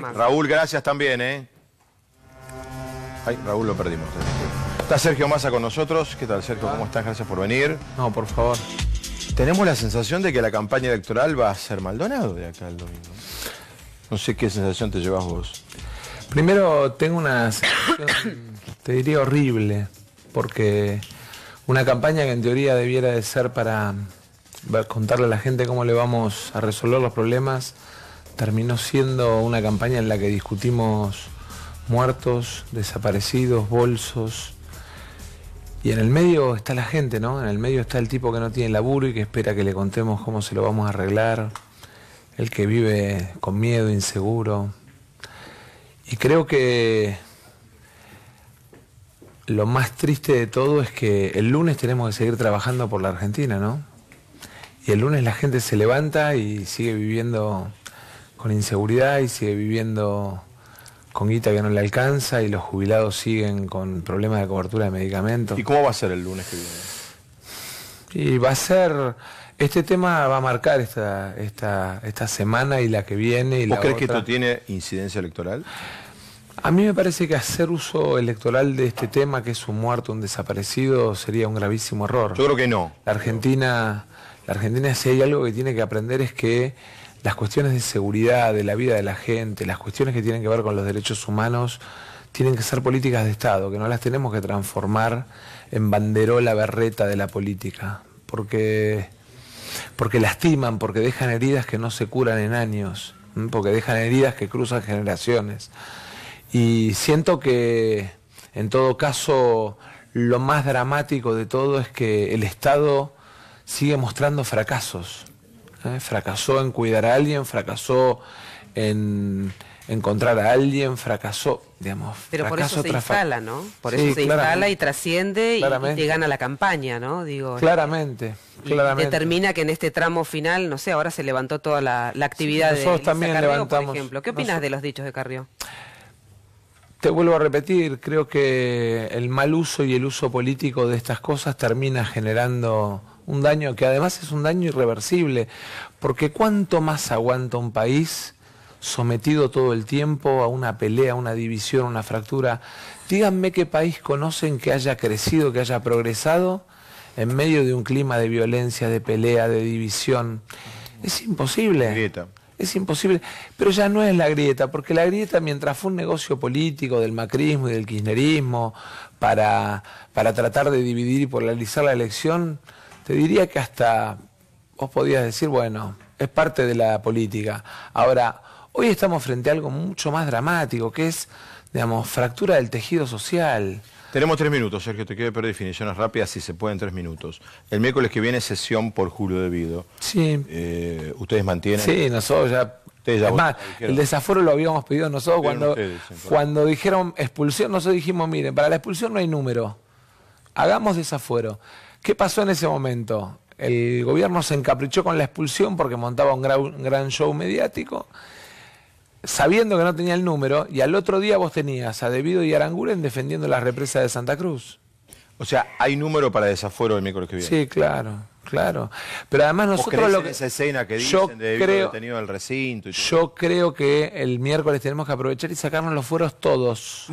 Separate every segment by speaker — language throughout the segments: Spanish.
Speaker 1: Raúl, gracias también, ¿eh? Ay, Raúl lo perdimos. Está Sergio Massa con nosotros. ¿Qué tal, Sergio? ¿Cómo estás? Gracias por venir. No, por favor. Tenemos la sensación de que la campaña electoral va a ser Maldonado de acá el domingo. No sé qué sensación te llevas vos.
Speaker 2: Primero, tengo una sensación, te diría, horrible, porque una campaña que en teoría debiera de ser para contarle a la gente cómo le vamos a resolver los problemas, terminó siendo una campaña en la que discutimos muertos, desaparecidos, bolsos. Y en el medio está la gente, ¿no? En el medio está el tipo que no tiene laburo y que espera que le contemos cómo se lo vamos a arreglar, el que vive con miedo, inseguro. Y creo que lo más triste de todo es que el lunes tenemos que seguir trabajando por la Argentina, ¿no? Y el lunes la gente se levanta y sigue viviendo inseguridad y sigue viviendo con guita que no le alcanza y los jubilados siguen con problemas de cobertura de medicamentos. ¿Y cómo va a ser el lunes que viene? Y va a ser, este tema va a marcar esta, esta, esta semana y la que viene. Y ¿Vos crees que esto tiene incidencia electoral? A mí me parece que hacer uso electoral de este tema, que es un muerto, un desaparecido, sería un gravísimo error. Yo creo que no. La Argentina, la Argentina si hay algo que tiene que aprender es que las cuestiones de seguridad, de la vida de la gente, las cuestiones que tienen que ver con los derechos humanos, tienen que ser políticas de Estado, que no las tenemos que transformar en banderola berreta de la política, porque, porque lastiman, porque dejan heridas que no se curan en años, porque dejan heridas que cruzan generaciones. Y siento que, en todo caso, lo más dramático de todo es que el Estado sigue mostrando fracasos. ¿eh? Fracasó en cuidar a alguien, fracasó en encontrar a alguien, fracasó, digamos. Pero por eso se instala, ¿no? Por eso se instala y trasciende y, gana la campaña, ¿no? Digo, este, claramente, y claramente. Determina que en este tramo final, no sé, ahora se levantó toda la, actividad nosotros de también por ejemplo. ¿Qué opinas de los dichos de Carrió? Te vuelvo a repetir, creo que el mal uso y el uso político de estas cosas termina generando un daño que además es un daño irreversible, porque cuánto más aguanta un país sometido todo el tiempo a una pelea, una división, una fractura. Díganme qué país conocen que haya crecido, que haya progresado en medio de un clima de violencia, de pelea, de división. Es imposible. Es imposible. Pero ya no es la grieta, porque la grieta, mientras fue un negocio político del macrismo y del kirchnerismo para, para tratar de dividir y polarizar la elección, te diría que hasta vos podías decir, bueno, es parte de la política. Ahora, hoy estamos frente a algo mucho más dramático, que es, digamos, fractura del tejido social. Tenemos tres minutos, Sergio, te
Speaker 1: quiero pedir definiciones rápidas si se pueden tres minutos. El miércoles que viene sesión por Julio Debido. Sí. Eh, ¿Ustedes mantienen? Sí, nosotros ya... el desafuero lo
Speaker 2: habíamos pedido nosotros cuando, cuando dijeron expulsión, nosotros dijimos, miren, para la expulsión no hay número, hagamos desafuero. ¿Qué pasó en ese momento? El gobierno se encaprichó con la expulsión porque montaba un gran, show mediático, sabiendo que no tenía el número, y al otro día vos tenías a Debido y Aranguren defendiendo la represa de Santa Cruz. O sea,
Speaker 1: hay número para desafuero el miércoles que viene. Sí,
Speaker 2: claro, claro. Pero además nosotros lo que esa
Speaker 1: escena que dicen yo creo, el
Speaker 2: recinto. Yo creo que el miércoles tenemos que aprovechar y sacarnos los fueros todos.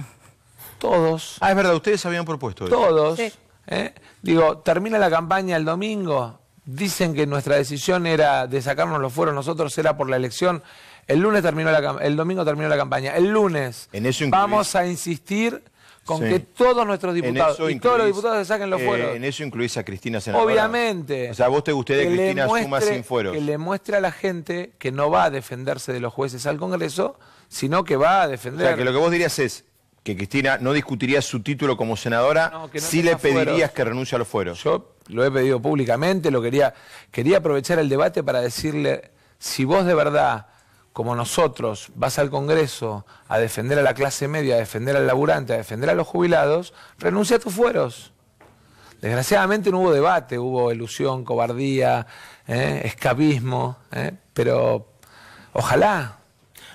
Speaker 2: Todos. Ah, es verdad, ustedes habían propuesto eso. Todos. ¿Eh? Digo, termina la campaña el domingo, dicen que nuestra decisión era de sacarnos los fueros, nosotros era por la elección. El lunes terminó la el domingo terminó la campaña. El lunes vamos a insistir con que todos nuestros diputados y todos los diputados se saquen los eh, fueros. en
Speaker 1: eso incluís a Cristina Senadora. Obviamente. O sea, vos te gustaría que Cristina sin fueros. Que
Speaker 2: le muestre a la gente que no va a defenderse de los jueces al Congreso, sino que va a defender. O sea, que
Speaker 1: lo que vos dirías es que Cristina no discutiría su título como senadora si le pedirías
Speaker 2: que renuncie a los fueros. Yo lo he pedido públicamente, lo quería, quería aprovechar el debate para decirle, si vos de verdad, como nosotros, vas al Congreso a defender a la clase media, a defender al laburante, a defender a los jubilados, renuncia a tus fueros. Desgraciadamente no hubo debate, hubo ilusión, cobardía, ¿eh? escapismo, ¿eh? pero ojalá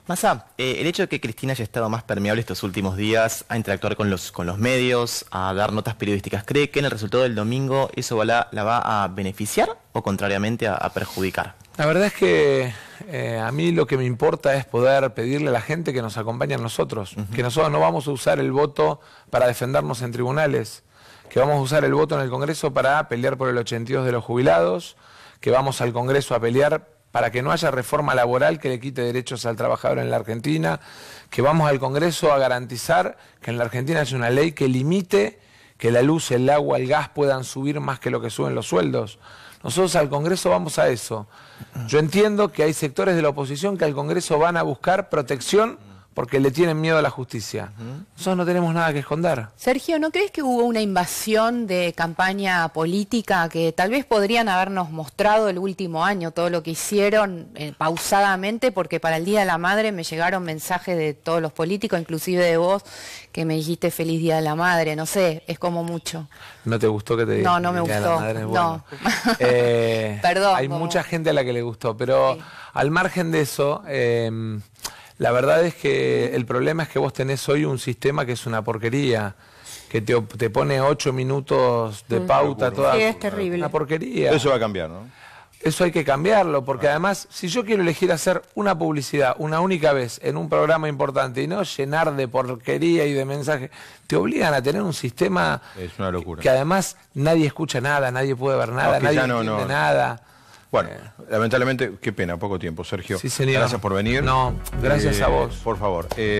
Speaker 2: Masa, eh, el
Speaker 1: hecho de que Cristina haya estado más permeable estos últimos días a interactuar con los, con los medios, a dar notas periodísticas, ¿cree que en el resultado del domingo eso la, va a beneficiar o contrariamente a, perjudicar?
Speaker 2: La verdad es que eh, a mí lo que me importa es poder pedirle a la gente que nos acompañe a nosotros, que nosotros no vamos a usar el voto para defendernos en tribunales, que vamos a usar el voto en el Congreso para pelear por el 82 de los jubilados, que vamos al Congreso a pelear para que no haya reforma laboral que le quite derechos al trabajador en la Argentina, que vamos al Congreso a garantizar que en la Argentina haya una ley que limite que la luz, el agua, el gas puedan subir más que lo que suben los sueldos. Nosotros al Congreso vamos a eso. Yo entiendo que hay sectores de la oposición que al Congreso van a buscar protección porque le tienen miedo a la justicia. Nosotros no tenemos nada que esconder.
Speaker 1: Sergio, ¿no crees que hubo una invasión de campaña política que tal vez podrían habernos mostrado el último año todo lo que hicieron eh, pausadamente? Porque para el Día de la Madre me llegaron mensajes de todos los políticos, inclusive de vos, que me dijiste feliz Día de la Madre. No sé, es como
Speaker 2: mucho. ¿No te gustó que te diga? No, no me gustó. No. Eh, Perdón. Hay mucha gente a la que le gustó, pero al margen de eso... Eh, la verdad es que el problema es que vos tenés hoy un sistema que es una porquería, que te, pone ocho minutos de mm. pauta toda. es Una porquería. Eso va a cambiar, ¿no? Eso hay que cambiarlo, porque ah. además, si yo quiero elegir hacer una publicidad una única vez en un programa importante y no llenar de porquería y de mensajes, te obligan a tener un sistema que además nadie escucha nada, nadie puede ver nada, nadie entiende nada. Bueno,
Speaker 1: eh. lamentablemente, qué pena, poco tiempo, Sergio. Gracias por venir. No, gracias eh, a vos. Por favor. Eh,